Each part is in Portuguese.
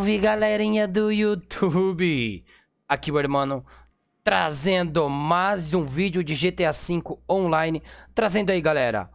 Salve galerinha do YouTube! Aqui o irmão trazendo mais um vídeo de GTA V online. Trazendo aí galera,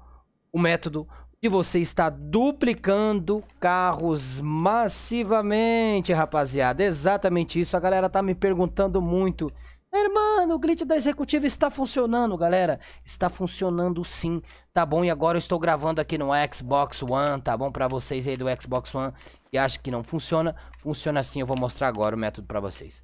o método de você estar duplicando carros massivamente, rapaziada. Exatamente isso, a galera tá me perguntando muito. Irmão, o glitch da executiva está funcionando, galera. Está funcionando sim tá bom? E agora eu estou gravando aqui no Xbox One, tá bom? Pra vocês aí do Xbox One que acham que não funciona, funciona assim, eu vou mostrar agora o método pra vocês.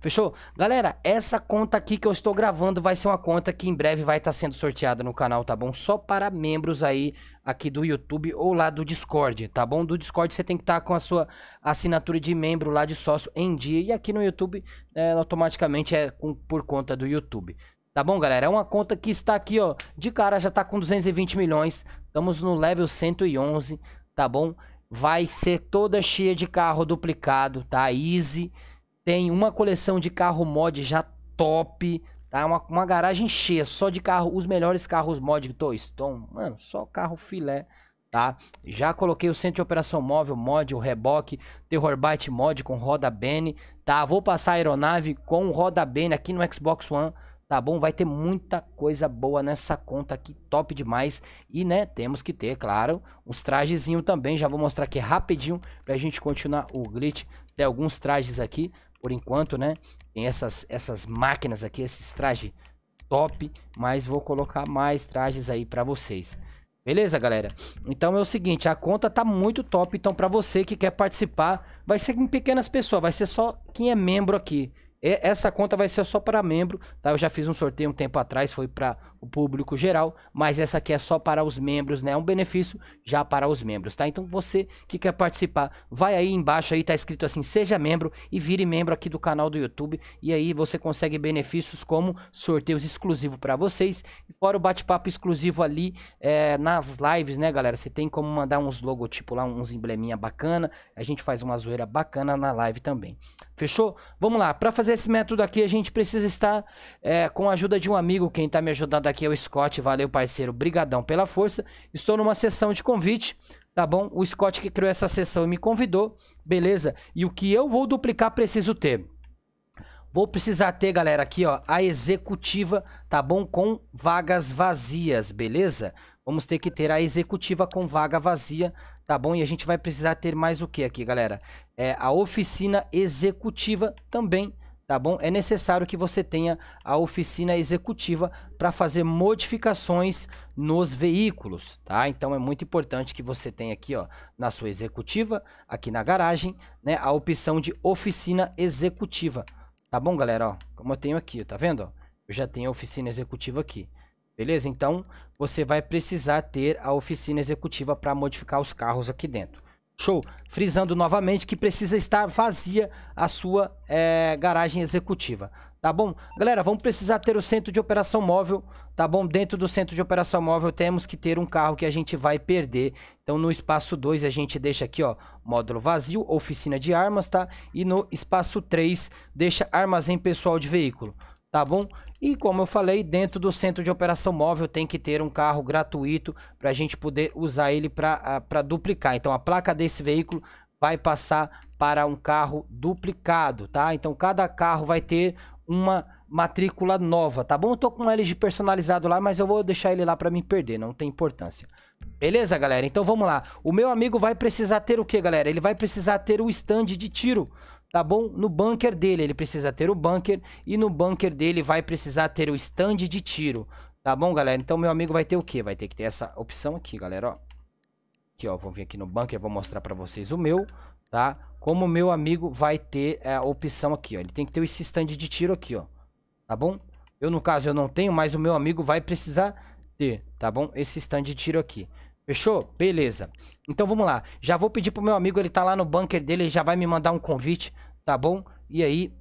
Fechou? Galera, essa conta aqui que eu estou gravando vai ser uma conta que em breve vai estar tá sendo sorteada no canal, tá bom? Só para membros aí aqui do YouTube ou lá do Discord, tá bom? Do Discord você tem que estar tá com a sua assinatura de membro lá de sócio em dia e aqui no YouTube é, automaticamente é com, por conta do YouTube. Tá bom, galera? É uma conta que está aqui, ó. De cara já tá com 220 milhões. Estamos no level 111, tá bom? Vai ser toda cheia de carro duplicado, tá? Easy. Tem uma coleção de carro mod já top, tá? Uma, uma garagem cheia só de carro, os melhores carros mod Toy Stone. Então, mano, só carro filé, tá? Já coloquei o centro de operação móvel mod, o reboque, Terror bite mod com roda Bene, tá? Vou passar a aeronave com roda Bene aqui no Xbox One, tá bom? Vai ter muita coisa boa nessa conta aqui, top demais. E, né, temos que ter, claro, os trajezinho também. Já vou mostrar aqui rapidinho pra gente continuar o glitch. Tem alguns trajes aqui, por enquanto, né? Tem essas, essas máquinas aqui, esses trajes top. Mas vou colocar mais trajes aí pra vocês. Beleza, galera? Então é o seguinte, a conta tá muito top. Então pra você que quer participar, vai ser em pequenas pessoas. Vai ser só quem é membro aqui. E essa conta vai ser só para membro, tá? Eu já fiz um sorteio um tempo atrás, foi para o público geral, mas essa aqui é só para os membros, né? É um benefício já para os membros, tá? Então você que quer participar, vai aí embaixo aí tá escrito assim, seja membro e vire membro aqui do canal do YouTube e aí você consegue benefícios como sorteios exclusivos para vocês, e fora o bate-papo exclusivo ali é, nas lives, né, galera? Você tem como mandar uns logotipo lá, uns embleminha bacana, a gente faz uma zoeira bacana na live também. Fechou? Vamos lá. Para fazer esse método aqui, a gente precisa estar é, com a ajuda de um amigo. Quem está me ajudando aqui é o Scott. Valeu, parceiro. Brigadão pela força. Estou numa sessão de convite, tá bom? O Scott que criou essa sessão e me convidou, beleza? E o que eu vou duplicar preciso ter. Vou precisar ter, galera, aqui, ó, a executiva, tá bom? Com vagas vazias, beleza? Vamos ter que ter a executiva com vaga vazia, tá bom? E a gente vai precisar ter mais o que aqui, galera? É a oficina executiva também, tá bom? É necessário que você tenha a oficina executiva para fazer modificações nos veículos, tá? Então é muito importante que você tenha aqui, ó, na sua executiva, aqui na garagem, né, a opção de oficina executiva, tá bom, galera? Ó, como eu tenho aqui, tá vendo? Eu já tenho a oficina executiva aqui. Beleza? Então, você vai precisar ter a oficina executiva para modificar os carros aqui dentro. Show! Frisando novamente que precisa estar vazia a sua é, garagem executiva. Tá bom? Galera, vamos precisar ter o centro de operação móvel, tá bom? Dentro do centro de operação móvel temos que ter um carro que a gente vai perder. Então no espaço 2 a gente deixa aqui, ó, módulo vazio, oficina de armas, tá? E no espaço 3 deixa armazém pessoal de veículo tá bom? E como eu falei, dentro do centro de operação móvel tem que ter um carro gratuito para a gente poder usar ele para duplicar. Então a placa desse veículo vai passar para um carro duplicado, tá? Então cada carro vai ter uma matrícula nova, tá bom? Eu tô com um LG personalizado lá, mas eu vou deixar ele lá para me perder, não tem importância. Beleza, galera? Então vamos lá. O meu amigo vai precisar ter o que, galera? Ele vai precisar ter o stand de tiro, tá bom? No bunker dele, ele precisa ter o bunker e no bunker dele vai precisar ter o stand de tiro, tá bom, galera? Então, meu amigo vai ter o quê? Vai ter que ter essa opção aqui, galera, ó. Aqui, ó, vou vir aqui no bunker, vou mostrar pra vocês o meu, tá? Como meu amigo vai ter é, a opção aqui, ó. Ele tem que ter esse stand de tiro aqui, ó, tá bom? Eu, no caso, eu não tenho, mas o meu amigo vai precisar ter, tá bom? Esse stand de tiro aqui. Fechou? Beleza. Então vamos lá. Já vou pedir pro meu amigo, ele tá lá no bunker dele, ele já vai me mandar um convite tá bom? E aí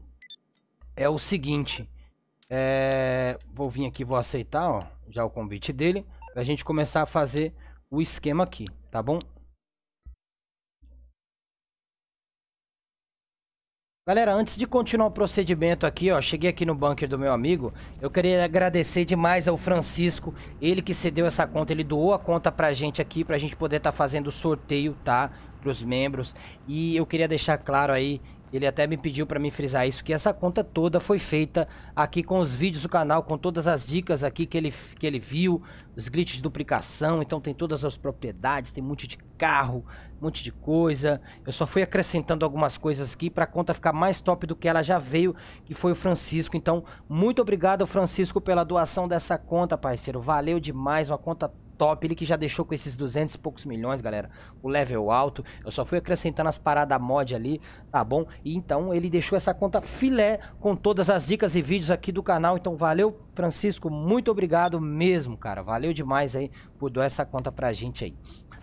é o seguinte, é... vou vir aqui, vou aceitar, ó, já o convite dele, pra gente começar a fazer o esquema aqui, tá bom? Galera, antes de continuar o procedimento aqui, ó, cheguei aqui no bunker do meu amigo, eu queria agradecer demais ao Francisco, ele que cedeu essa conta, ele doou a conta pra gente aqui, pra gente poder estar tá fazendo o sorteio, tá? Pros membros, e eu queria deixar claro aí ele até me pediu para me frisar isso, que essa conta toda foi feita aqui com os vídeos do canal, com todas as dicas aqui que ele, que ele viu, os glitches de duplicação, então tem todas as propriedades, tem um monte de carro, um monte de coisa. Eu só fui acrescentando algumas coisas aqui para a conta ficar mais top do que ela já veio, que foi o Francisco. Então, muito obrigado, Francisco, pela doação dessa conta, parceiro. Valeu demais, uma conta top, ele que já deixou com esses 200 e poucos milhões, galera, o level alto, eu só fui acrescentando as paradas mod ali, tá bom? E então ele deixou essa conta filé com todas as dicas e vídeos aqui do canal, então valeu Francisco, muito obrigado mesmo, cara, valeu. Valeu demais aí por doar essa conta pra gente aí.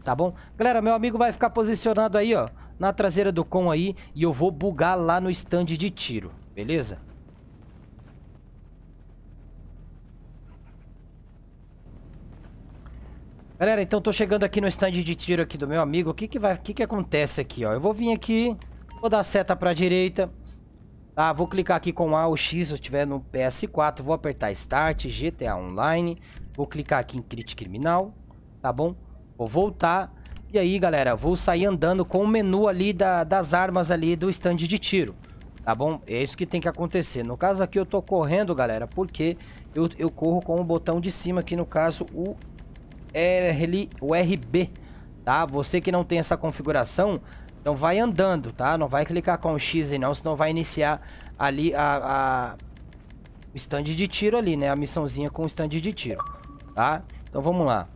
Tá bom? Galera, meu amigo vai ficar posicionado aí, ó. Na traseira do com aí. E eu vou bugar lá no stand de tiro. Beleza? Galera, então tô chegando aqui no stand de tiro aqui do meu amigo. O que que vai... O que que acontece aqui, ó? Eu vou vir aqui... Vou dar seta pra direita... Tá, vou clicar aqui com A ou X se eu estiver no PS4. Vou apertar Start, GTA Online. Vou clicar aqui em Crit Criminal, tá bom? Vou voltar. E aí, galera, vou sair andando com o menu ali da, das armas ali do stand de tiro. Tá bom? É isso que tem que acontecer. No caso aqui eu tô correndo, galera, porque eu, eu corro com o botão de cima aqui, no caso, o, R, o RB. Tá? Você que não tem essa configuração, então vai andando, tá? Não vai clicar com o X não, senão vai iniciar ali a, a... o stand de tiro ali, né? A missãozinha com o stand de tiro, tá? Então vamos lá.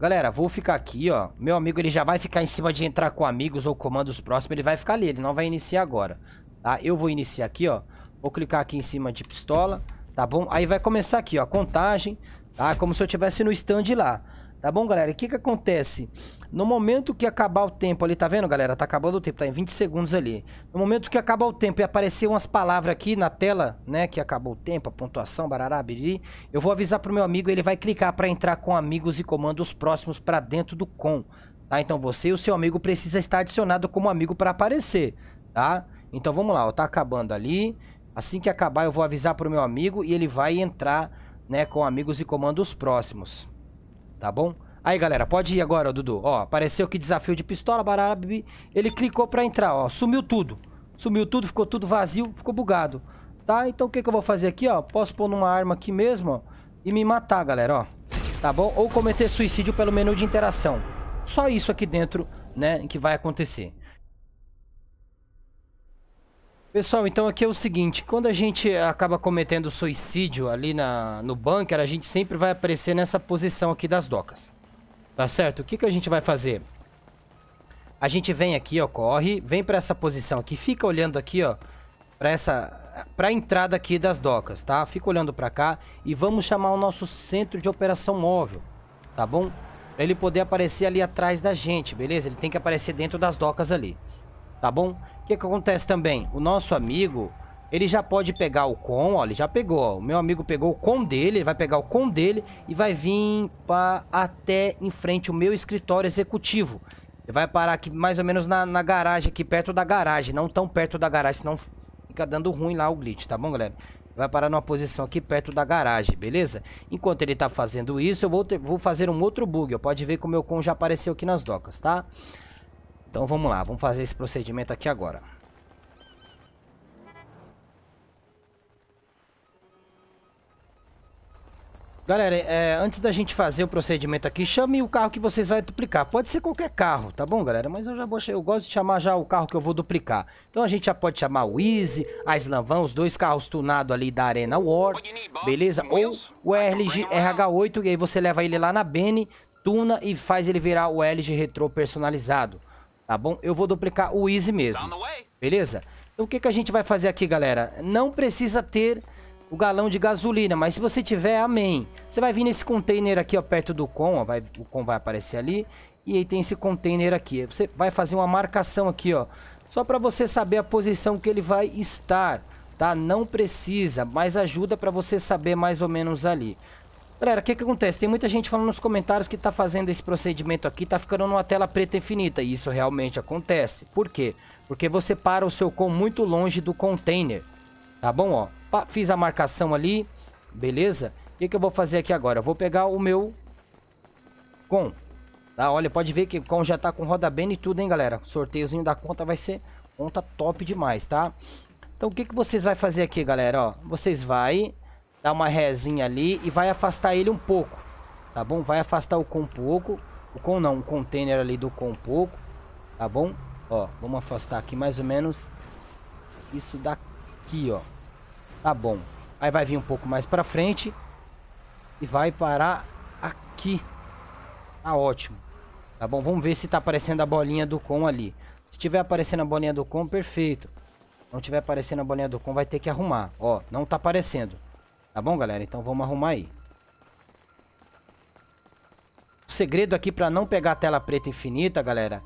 Galera, vou ficar aqui, ó. Meu amigo, ele já vai ficar em cima de entrar com amigos ou comandos próximos. Ele vai ficar ali, ele não vai iniciar agora, tá? Eu vou iniciar aqui, ó. Vou clicar aqui em cima de pistola, tá bom? Aí vai começar aqui, ó, contagem, tá? Como se eu estivesse no stand lá. Tá bom, galera? E o que que acontece? No momento que acabar o tempo ali, tá vendo, galera? Tá acabando o tempo, tá em 20 segundos ali. No momento que acabar o tempo e aparecer umas palavras aqui na tela, né? Que acabou o tempo, a pontuação, barará, biriri, eu vou avisar pro meu amigo, ele vai clicar pra entrar com amigos e comandos próximos pra dentro do com, tá? Então você e o seu amigo precisa estar adicionado como amigo pra aparecer, tá? Então vamos lá, ó, tá acabando ali. Assim que acabar eu vou avisar pro meu amigo e ele vai entrar, né, com amigos e comandos próximos tá bom? Aí, galera, pode ir agora, Dudu. Ó, apareceu que desafio de pistola, Barabi. Ele clicou pra entrar, ó. Sumiu tudo. Sumiu tudo, ficou tudo vazio, ficou bugado. Tá? Então o que, que eu vou fazer aqui, ó? Posso pôr numa arma aqui mesmo, ó. E me matar, galera, ó. Tá bom? Ou cometer suicídio pelo menu de interação. Só isso aqui dentro, né, que vai acontecer. Pessoal, então aqui é o seguinte, quando a gente acaba cometendo suicídio ali na, no bunker, a gente sempre vai aparecer nessa posição aqui das docas. Tá certo? O que, que a gente vai fazer? A gente vem aqui, ó, corre, vem pra essa posição aqui, fica olhando aqui, ó, pra essa... pra entrada aqui das docas, tá? Fica olhando pra cá e vamos chamar o nosso centro de operação móvel, tá bom? Pra ele poder aparecer ali atrás da gente, beleza? Ele tem que aparecer dentro das docas ali, tá bom? que, que acontece também? O nosso amigo, ele já pode pegar o com, ó, ele já pegou, ó, o meu amigo pegou o com dele, ele vai pegar o com dele e vai vir pra, até em frente o meu escritório executivo. Ele vai parar aqui mais ou menos na, na, garagem, aqui perto da garagem, não tão perto da garagem, senão fica dando ruim lá o glitch, tá bom, galera? Vai parar numa posição aqui perto da garagem, beleza? Enquanto ele tá fazendo isso, eu vou, ter, vou fazer um outro bug, ó, pode ver que o meu com já apareceu aqui nas docas, Tá? Então vamos lá, vamos fazer esse procedimento aqui agora. Galera, é, antes da gente fazer o procedimento aqui, chame o carro que vocês vão duplicar. Pode ser qualquer carro, tá bom, galera? Mas eu já vou, eu gosto de chamar já o carro que eu vou duplicar. Então a gente já pode chamar o Easy, a Slavan, os dois carros tunados ali da Arena War, beleza? Ou o RLG RH8, e aí você leva ele lá na Bene, tuna e faz ele virar o LG Retro personalizado tá bom? Eu vou duplicar o Easy mesmo, beleza? Então o que, que a gente vai fazer aqui, galera? Não precisa ter o galão de gasolina, mas se você tiver, amém. Você vai vir nesse container aqui, ó, perto do com, ó, vai, o com vai aparecer ali. E aí tem esse container aqui. Você vai fazer uma marcação aqui, ó, só para você saber a posição que ele vai estar, tá? Não precisa, mas ajuda para você saber mais ou menos ali. Galera, o que, que acontece? Tem muita gente falando nos comentários que está fazendo esse procedimento aqui, está ficando numa tela preta infinita. E isso realmente acontece. Por quê? Porque você para o seu com muito longe do container. Tá bom, ó. Fiz a marcação ali, beleza? O que, que eu vou fazer aqui agora? Eu vou pegar o meu com. Tá, olha, pode ver que o com já está com roda bem e tudo, hein, galera? O sorteiozinho da conta vai ser conta top demais, tá? Então, o que, que vocês vai fazer aqui, galera? Ó, vocês vai dá uma rezinha ali e vai afastar ele um pouco, tá bom? Vai afastar o com um pouco, o com não, o container ali do com um pouco, tá bom? Ó, vamos afastar aqui mais ou menos isso daqui, ó. Tá bom. Aí vai vir um pouco mais pra frente e vai parar aqui. Tá ótimo. Tá bom, vamos ver se tá aparecendo a bolinha do com ali. Se tiver aparecendo a bolinha do com, perfeito. Não tiver aparecendo a bolinha do com, vai ter que arrumar. Ó, não tá aparecendo. Tá bom, galera? Então vamos arrumar aí. O segredo aqui pra não pegar a tela preta infinita, galera,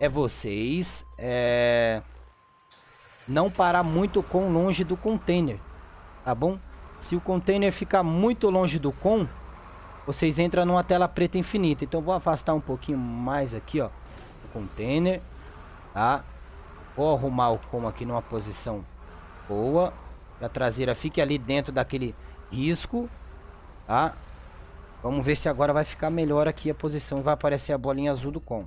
é vocês... É... Não parar muito com longe do container, tá bom? Se o container ficar muito longe do com, vocês entram numa tela preta infinita. Então vou afastar um pouquinho mais aqui, ó, o container, tá? Vou arrumar o com aqui numa posição boa. A traseira fique ali dentro daquele risco, tá? Vamos ver se agora vai ficar melhor aqui a posição e vai aparecer a bolinha azul do com.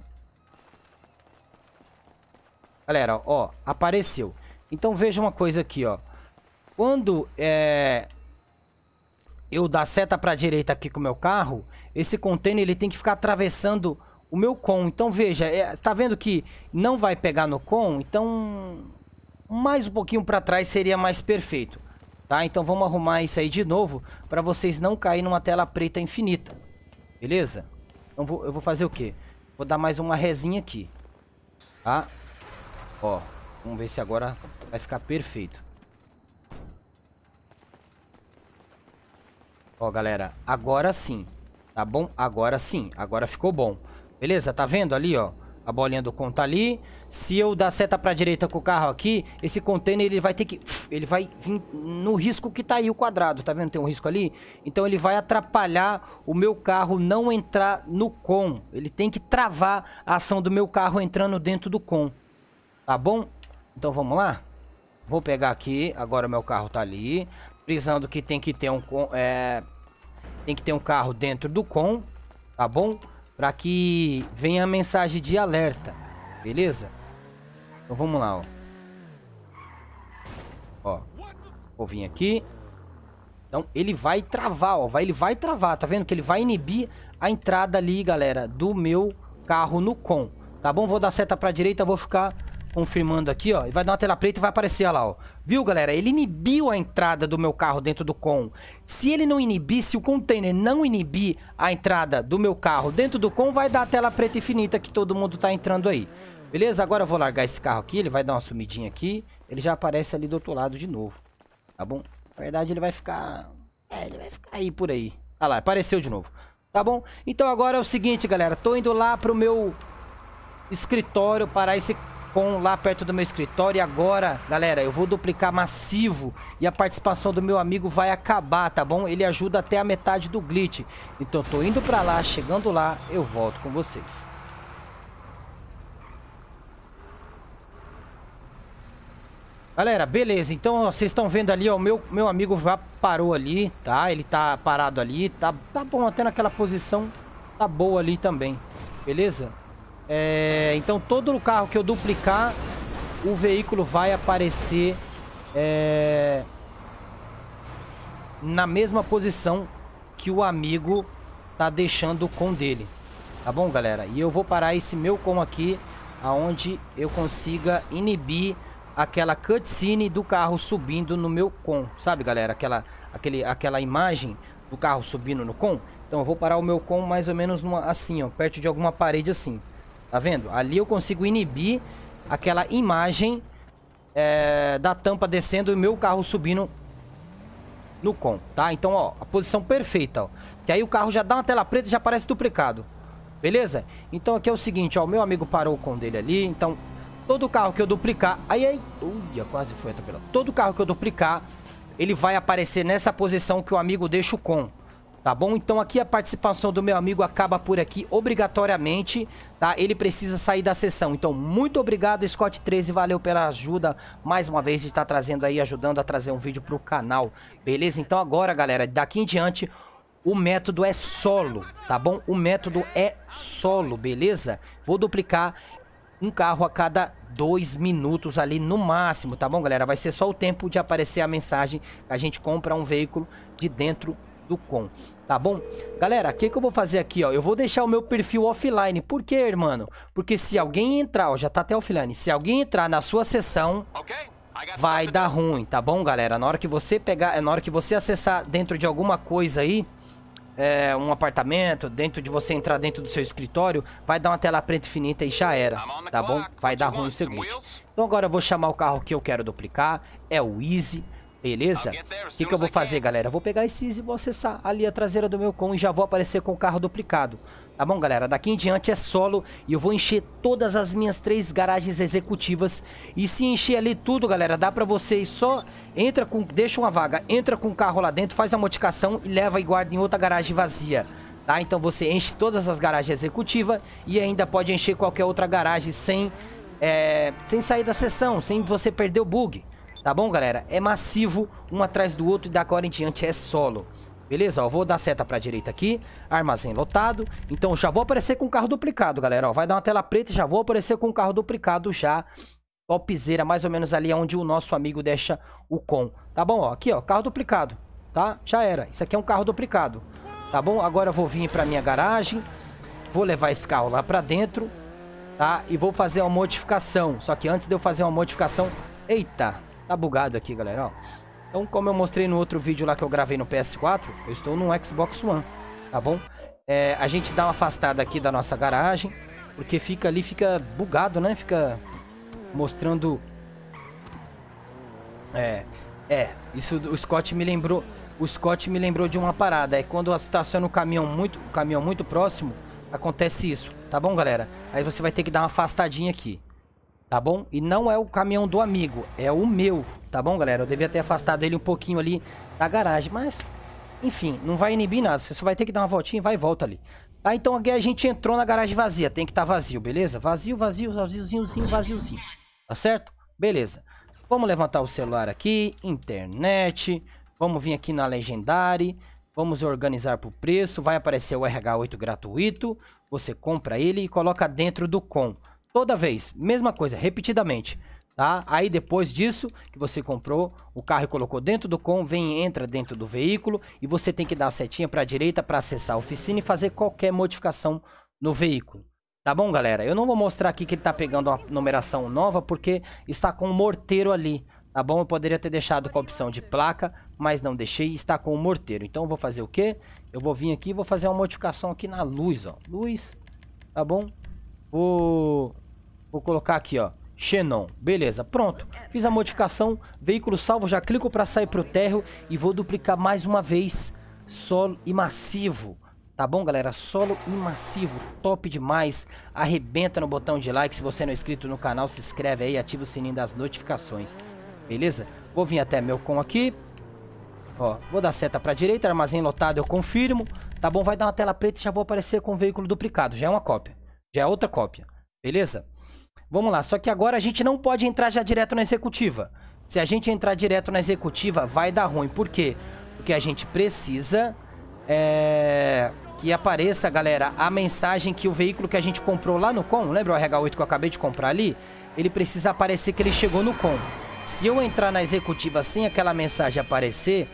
Galera, ó, apareceu. Então veja uma coisa aqui, ó. Quando é, eu dar seta para a direita aqui com o meu carro, esse container ele tem que ficar atravessando o meu com. Então veja, está é, vendo que não vai pegar no com? Então mais um pouquinho para trás seria mais perfeito tá? Então vamos arrumar isso aí de novo para vocês não caírem numa tela preta infinita, beleza? Então vou, eu vou fazer o quê? Vou dar mais uma resinha aqui, tá? Ó, vamos ver se agora vai ficar perfeito. Ó, galera, agora sim, tá bom? Agora sim, agora ficou bom. Beleza? Tá vendo ali, ó? a bolinha do conta ali. Se eu dar seta pra direita com o carro aqui, esse container ele vai ter que... Ele vai vir no risco que tá aí o quadrado, tá vendo? Tem um risco ali. Então ele vai atrapalhar o meu carro não entrar no com. Ele tem que travar a ação do meu carro entrando dentro do com. Tá bom? Então vamos lá? Vou pegar aqui, agora meu carro tá ali. Prisando que tem que ter um... É, tem que ter um carro dentro do com, tá bom? para que venha a mensagem de alerta, beleza? Então vamos lá, ó. Ó, vou vir aqui. Então ele vai travar, ó, vai, ele vai travar, tá vendo? Que ele vai inibir a entrada ali, galera, do meu carro no com. Tá bom? Vou dar seta pra direita, vou ficar confirmando aqui, ó. E vai dar uma tela preta e vai aparecer, ó lá, ó. Viu, galera? Ele inibiu a entrada do meu carro dentro do com. Se ele não inibir, se o container não inibir a entrada do meu carro dentro do com, vai dar a tela preta infinita que todo mundo tá entrando aí. Beleza? Agora eu vou largar esse carro aqui, ele vai dar uma sumidinha aqui. Ele já aparece ali do outro lado de novo, tá bom? Na verdade, ele vai ficar... É, ele vai ficar aí por aí. Ah lá, apareceu de novo. Tá bom? Então agora é o seguinte, galera. Tô indo lá pro meu escritório para esse com lá perto do meu escritório. E agora, galera, eu vou duplicar massivo e a participação do meu amigo vai acabar, tá bom? Ele ajuda até a metade do glitch. Então eu tô indo pra lá, chegando lá, eu volto com vocês. Galera, beleza, então vocês estão vendo ali, ó, meu, meu amigo já parou ali, tá? Ele tá parado ali, tá, tá bom, até naquela posição, tá boa ali também, beleza? É, então todo carro que eu duplicar, o veículo vai aparecer é, na mesma posição que o amigo tá deixando o com dele. Tá bom, galera? E eu vou parar esse meu com aqui, aonde eu consiga inibir aquela cutscene do carro subindo no meu com. Sabe, galera? Aquela, aquele, aquela imagem do carro subindo no com. Então eu vou parar o meu com mais ou menos numa, assim, ó, perto de alguma parede assim. Tá vendo? Ali eu consigo inibir aquela imagem é, da tampa descendo e meu carro subindo no com, tá? Então, ó, a posição perfeita, ó. Que aí o carro já dá uma tela preta e já aparece duplicado. Beleza? Então aqui é o seguinte, ó, o meu amigo parou o com dele ali, então todo carro que eu duplicar, aí aí, ui, quase foi atropelado. Todo carro que eu duplicar, ele vai aparecer nessa posição que o amigo deixa o com. Tá bom? Então aqui a participação do meu amigo acaba por aqui obrigatoriamente, tá? Ele precisa sair da sessão. Então, muito obrigado, Scott 13, valeu pela ajuda mais uma vez de estar trazendo aí, ajudando a trazer um vídeo pro canal. Beleza? Então agora, galera, daqui em diante, o método é solo, tá bom? O método é solo, beleza? Vou duplicar um carro a cada dois minutos ali no máximo, tá bom, galera? Vai ser só o tempo de aparecer a mensagem que a gente compra um veículo de dentro do com. Tá bom? Galera, o que, que eu vou fazer aqui, ó? Eu vou deixar o meu perfil offline. Por quê, mano? Porque se alguém entrar, ó, já tá até offline. Se alguém entrar na sua sessão, okay. vai dar ruim, tá bom, galera? Na hora que você pegar, na hora que você acessar dentro de alguma coisa aí, é, um apartamento, dentro de você entrar dentro do seu escritório, vai dar uma tela preta infinita e já era, tá bom? Vai dar ruim o seguinte. Então agora eu vou chamar o carro que eu quero duplicar, é o Easy. Beleza? O que, que eu vou fazer, galera? vou pegar esse e vou acessar ali a traseira do meu com e já vou aparecer com o carro duplicado. Tá bom, galera? Daqui em diante é solo e eu vou encher todas as minhas três garagens executivas. E se encher ali tudo, galera, dá pra vocês só... Entra com... Deixa uma vaga, entra com o carro lá dentro, faz a modificação e leva e guarda em outra garagem vazia. Tá? Então você enche todas as garagens executivas e ainda pode encher qualquer outra garagem sem... É, sem sair da sessão, sem você perder o bug. Tá bom, galera? É massivo, um atrás do outro e da agora em diante é solo. Beleza, ó, vou dar seta pra direita aqui, armazém lotado, então já vou aparecer com o carro duplicado, galera, ó, vai dar uma tela preta e já vou aparecer com o carro duplicado já, topzera, mais ou menos ali é onde o nosso amigo deixa o com, tá bom, ó, aqui, ó, carro duplicado, tá, já era, isso aqui é um carro duplicado, tá bom, agora eu vou vir pra minha garagem, vou levar esse carro lá pra dentro, tá, e vou fazer uma modificação, só que antes de eu fazer uma modificação, eita, Tá bugado aqui, galera, ó. Então, como eu mostrei no outro vídeo lá que eu gravei no PS4, eu estou no Xbox One, tá bom? É, a gente dá uma afastada aqui da nossa garagem, porque fica ali, fica bugado, né? Fica mostrando... É, é, isso o Scott me lembrou, o Scott me lembrou de uma parada, é quando estaciona o caminhão muito, o caminhão muito próximo, acontece isso, tá bom, galera? Aí você vai ter que dar uma afastadinha aqui tá bom? E não é o caminhão do amigo, é o meu, tá bom, galera? Eu devia ter afastado ele um pouquinho ali da garagem, mas... Enfim, não vai inibir nada, você só vai ter que dar uma voltinha e vai e volta ali. Tá, então aqui a gente entrou na garagem vazia, tem que estar tá vazio, beleza? Vazio, vazio, vaziozinho, vaziozinho, tá certo? Beleza. Vamos levantar o celular aqui, internet, vamos vir aqui na Legendary, vamos organizar por preço, vai aparecer o RH8 gratuito, você compra ele e coloca dentro do com. Toda vez, mesma coisa, repetidamente. Tá? Aí depois disso que você comprou, o carro e colocou dentro do com, vem entra dentro do veículo e você tem que dar a setinha para a direita para acessar a oficina e fazer qualquer modificação no veículo. Tá bom, galera? Eu não vou mostrar aqui que ele tá pegando uma numeração nova porque está com um morteiro ali, tá bom? Eu poderia ter deixado com a opção de placa, mas não deixei, está com o um morteiro. Então eu vou fazer o quê? Eu vou vir aqui e vou fazer uma modificação aqui na luz, ó. Luz, tá bom? Vou Vou colocar aqui, ó. Xenon. Beleza, pronto. Fiz a modificação. Veículo salvo, já clico para sair pro térreo. E vou duplicar mais uma vez. Solo e massivo. Tá bom, galera? Solo e massivo, top demais. Arrebenta no botão de like. Se você não é inscrito no canal, se inscreve aí ativa o sininho das notificações. Beleza? Vou vir até meu com aqui. Ó, vou dar seta pra direita, armazém lotado, eu confirmo. Tá bom, vai dar uma tela preta e já vou aparecer com o veículo duplicado. Já é uma cópia. Já é outra cópia. Beleza? Vamos lá, só que agora a gente não pode entrar já direto na executiva. Se a gente entrar direto na executiva, vai dar ruim. Por quê? Porque a gente precisa é, que apareça, galera, a mensagem que o veículo que a gente comprou lá no com, lembra o RH8 que eu acabei de comprar ali? Ele precisa aparecer que ele chegou no com. Se eu entrar na executiva sem aquela mensagem aparecer,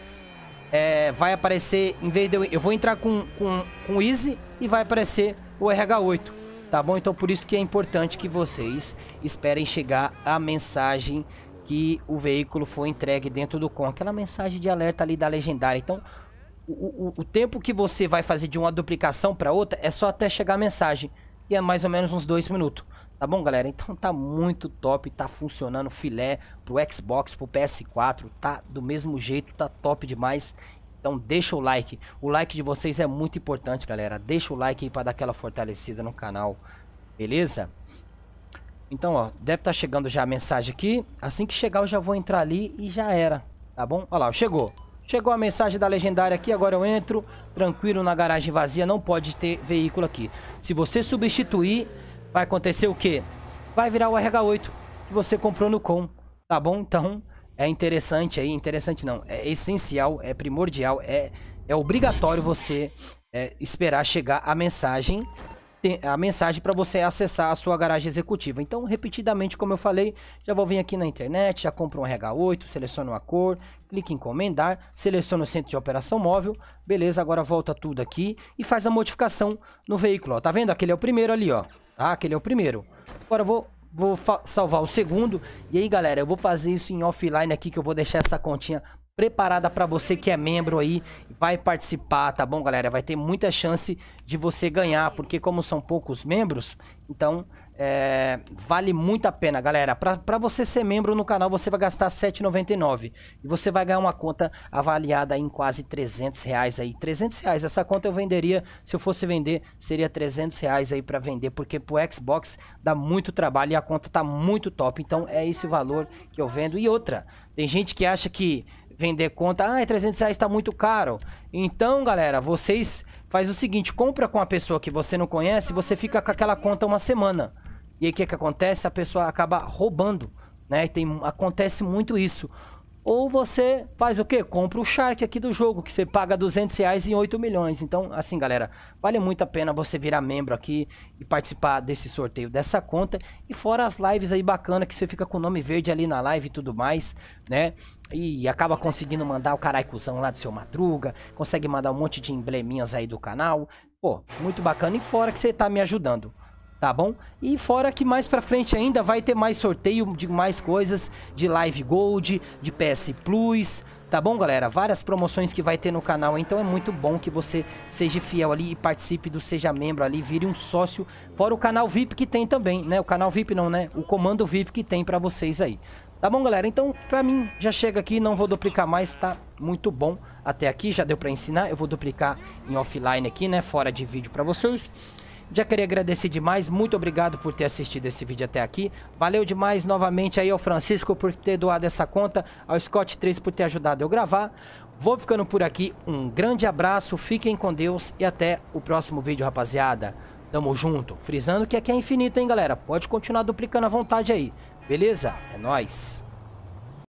é, vai aparecer, em vez de eu, eu vou entrar com, com, com o Easy e vai aparecer o RH8 tá bom? Então por isso que é importante que vocês esperem chegar a mensagem que o veículo foi entregue dentro do com, aquela mensagem de alerta ali da legendária. Então o, o, o tempo que você vai fazer de uma duplicação para outra é só até chegar a mensagem e é mais ou menos uns dois minutos. Tá bom, galera? Então tá muito top, tá funcionando filé pro Xbox, pro PS4, tá do mesmo jeito, tá top demais. Então deixa o like. O like de vocês é muito importante, galera. Deixa o like aí pra dar aquela fortalecida no canal. Beleza? Então, ó, deve estar tá chegando já a mensagem aqui. Assim que chegar eu já vou entrar ali e já era. Tá bom? Olha lá, chegou. Chegou a mensagem da legendária aqui, agora eu entro tranquilo na garagem vazia, não pode ter veículo aqui. Se você substituir, vai acontecer o quê? Vai virar o RH8 que você comprou no com, tá bom? Então, é interessante aí, interessante não, é essencial, é primordial, é, é obrigatório você é, esperar chegar a mensagem a mensagem para você acessar a sua garagem executiva. Então, repetidamente, como eu falei, já vou vir aqui na internet, já compro um RH8, seleciono a cor, clique em encomendar, seleciono o centro de operação móvel, beleza, agora volta tudo aqui e faz a modificação no veículo, ó. Tá vendo? Aquele é o primeiro ali, ó. Tá? Aquele é o primeiro. Agora eu vou Vou salvar o segundo. E aí, galera, eu vou fazer isso em offline aqui, que eu vou deixar essa continha preparada para você que é membro aí, vai participar, tá bom, galera? Vai ter muita chance de você ganhar, porque como são poucos membros, então é, vale muito a pena, galera. Para você ser membro no canal, você vai gastar R$ 7,99. E você vai ganhar uma conta avaliada em quase 300 reais aí. 300 reais. Essa conta eu venderia, se eu fosse vender, seria 300 reais aí para vender. Porque pro Xbox dá muito trabalho e a conta tá muito top. Então é esse valor que eu vendo. E outra, tem gente que acha que vender conta, ah, 300 reais tá muito caro. Então, galera, vocês... Faz o seguinte, compra com a pessoa que você não conhece, você fica com aquela conta uma semana. E aí o que, que acontece? A pessoa acaba roubando, né? Tem, acontece muito isso. Ou você faz o quê? Compra o Shark aqui do jogo, que você paga 200 reais em 8 milhões. Então, assim, galera, vale muito a pena você virar membro aqui e participar desse sorteio dessa conta. E fora as lives aí bacana, que você fica com o nome verde ali na live e tudo mais, né? E acaba conseguindo mandar o caraicuzão lá do seu Madruga, consegue mandar um monte de embleminhas aí do canal. Pô, muito bacana. E fora que você tá me ajudando tá bom? E fora que mais pra frente ainda vai ter mais sorteio de mais coisas de Live Gold, de PS Plus, tá bom, galera? Várias promoções que vai ter no canal, então é muito bom que você seja fiel ali e participe do Seja Membro ali, vire um sócio, fora o canal VIP que tem também, né? O canal VIP não, né? O comando VIP que tem pra vocês aí. Tá bom, galera? Então, pra mim, já chega aqui, não vou duplicar mais, tá muito bom até aqui, já deu pra ensinar, eu vou duplicar em offline aqui, né? Fora de vídeo pra vocês. Já queria agradecer demais, muito obrigado por ter assistido esse vídeo até aqui. Valeu demais novamente aí ao Francisco por ter doado essa conta, ao Scott 3 por ter ajudado eu gravar. Vou ficando por aqui, um grande abraço, fiquem com Deus e até o próximo vídeo, rapaziada. Tamo junto, frisando que aqui é infinito, hein, galera? Pode continuar duplicando à vontade aí, beleza? É nóis!